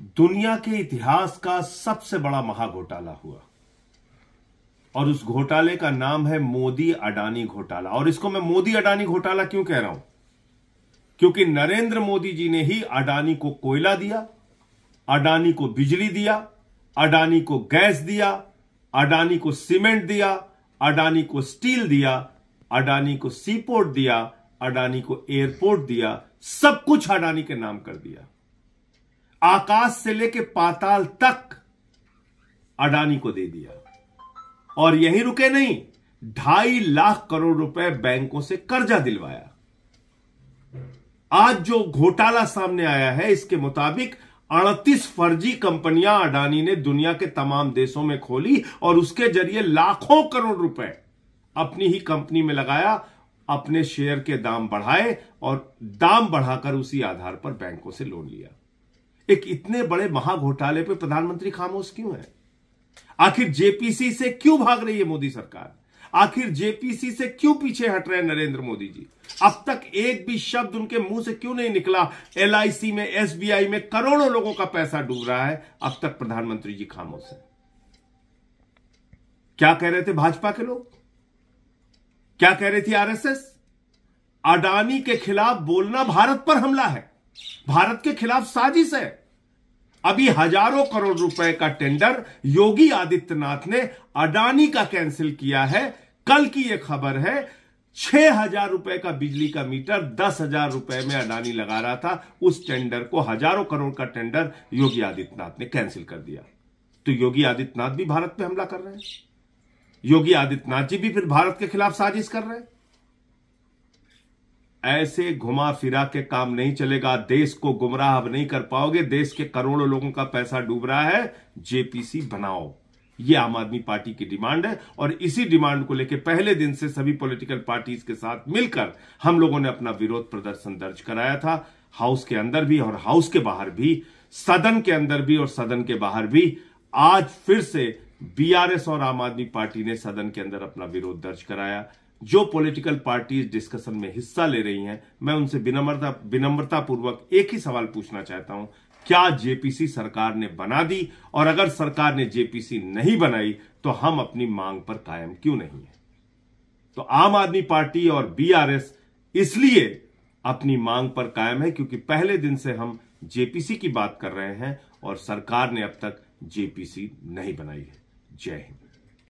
दुनिया के इतिहास का सबसे बड़ा महाघोटाला हुआ और उस घोटाले का नाम है मोदी अडानी घोटाला और इसको मैं मोदी अडानी घोटाला क्यों कह रहा हूं क्योंकि नरेंद्र मोदी जी ने ही अडानी को कोयला दिया अडानी को बिजली दिया अडानी को गैस दिया अडानी को सीमेंट दिया अडानी को स्टील दिया अडानी को सीपोर्ट दिया अडानी को एयरपोर्ट दिया सब कुछ अडानी के नाम कर दिया आकाश से लेकर पाताल तक अडानी को दे दिया और यहीं रुके नहीं ढाई लाख करोड़ रुपए बैंकों से कर्जा दिलवाया आज जो घोटाला सामने आया है इसके मुताबिक 38 फर्जी कंपनियां अडानी ने दुनिया के तमाम देशों में खोली और उसके जरिए लाखों करोड़ रुपए अपनी ही कंपनी में लगाया अपने शेयर के दाम बढ़ाए और दाम बढ़ाकर उसी आधार पर बैंकों से लोन लिया एक इतने बड़े महाघोटाले पे प्रधानमंत्री खामोश क्यों है आखिर जेपीसी से क्यों भाग रही है मोदी सरकार आखिर जेपीसी से क्यों पीछे हट रहे हैं नरेंद्र मोदी जी अब तक एक भी शब्द उनके मुंह से क्यों नहीं निकला एलआईसी में एसबीआई में करोड़ों लोगों का पैसा डूब रहा है अब तक प्रधानमंत्री जी खामोश है क्या कह रहे थे भाजपा के लोग क्या कह रही थी आरएसएस अडानी के खिलाफ बोलना भारत पर हमला है भारत के खिलाफ साजिश है अभी हजारों करोड़ रुपए का टेंडर योगी आदित्यनाथ ने अडानी का कैंसिल किया है कल की यह खबर है छह हजार रुपए का बिजली का मीटर दस हजार रुपए में अडानी लगा रहा था उस टेंडर को हजारों करोड़ का टेंडर योगी आदित्यनाथ ने कैंसिल कर दिया तो योगी आदित्यनाथ भी भारत पे हमला कर रहे हैं योगी आदित्यनाथ जी भी फिर भारत के खिलाफ साजिश कर रहे हैं ऐसे घुमा फिरा के काम नहीं चलेगा देश को गुमराह अब नहीं कर पाओगे देश के करोड़ों लोगों का पैसा डूब रहा है जेपीसी बनाओ ये आम आदमी पार्टी की डिमांड है और इसी डिमांड को लेकर पहले दिन से सभी पॉलिटिकल पार्टीज के साथ मिलकर हम लोगों ने अपना विरोध प्रदर्शन दर्ज कराया था हाउस के अंदर भी और हाउस के बाहर भी सदन के अंदर भी और सदन के बाहर भी आज फिर से बीआरएस और आम आदमी पार्टी ने सदन के अंदर अपना विरोध दर्ज कराया जो पॉलिटिकल पार्टीज डिस्कशन में हिस्सा ले रही हैं मैं उनसे विनम्रता विनम्रता पूर्वक एक ही सवाल पूछना चाहता हूं क्या जेपीसी सरकार ने बना दी और अगर सरकार ने जेपीसी नहीं बनाई तो हम अपनी मांग पर कायम क्यों नहीं है तो आम आदमी पार्टी और बीआरएस इसलिए अपनी मांग पर कायम है क्योंकि पहले दिन से हम जेपीसी की बात कर रहे हैं और सरकार ने अब तक जेपीसी नहीं बनाई है जय हिंद